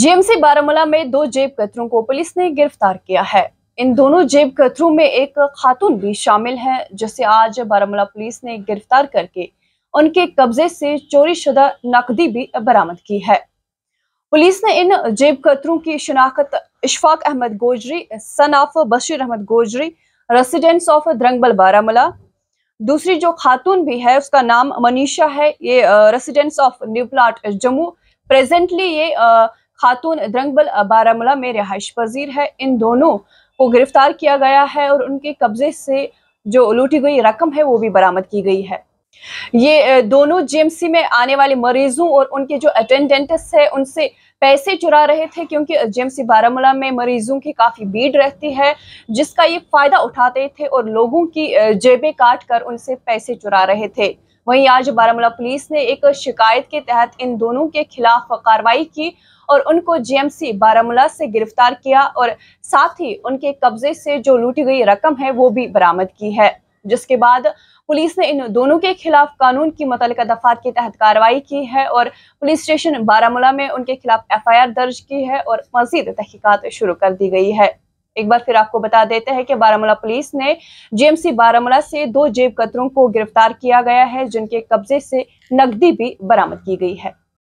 GMC Baramulla में दो जेब कतरों को पुलिस ने गिरफ्तार किया है इन दोनों जेब कतरों में एक खातून भी शामिल है जिसे आज बारामूला पुलिस ने गिरफ्तार करके उनके कब्जे से चोरी शुदा नकदी भी बरामद की है पुलिस ने इन जेब कतरों की शिनाख्त Ishfaq Ahmad Gojri son of Bashir Ahmad Gojri residents of Drangbal Baramulla दूसरी जो खातून भी है उसका नाम मनीषा है ये residents of New Plot Jammu presently ये आ, खातून द्रंगबल बारामूला में रिहाइश पजीर है इन दोनों को गिरफ्तार किया गया है और उनके कब्जे से जो लूटी गई रकम है वो भी बरामद की गई है ये दोनों जेएमसी में आने वाले मरीजों और उनके जो अटेंडेंट्स है उनसे पैसे चुरा रहे थे क्योंकि जेएमसी बारामूला में मरीजों की काफ़ी भीड़ रहती है जिसका ये फ़ायदा उठाते थे और लोगों की जेबें काट कर उनसे पैसे चुरा रहे थे वहीं आज बारामूला पुलिस ने एक शिकायत के तहत इन दोनों के खिलाफ कार्रवाई की और उनको जीएमसी बारामूला से गिरफ्तार किया और साथ ही उनके कब्जे से जो लूटी गई रकम है वो भी बरामद की है जिसके बाद पुलिस ने इन दोनों के खिलाफ कानून की मुतल दफात के तहत कार्रवाई की है और पुलिस स्टेशन बारामूला में उनके खिलाफ एफआईआर दर्ज की है और मजीद तहकीकत शुरू कर दी गई है एक बार फिर आपको बता देते हैं कि बारामूला पुलिस ने जेएमसी बारामूला से दो जेब कतरों को गिरफ्तार किया गया है जिनके कब्जे से नकदी भी बरामद की गई है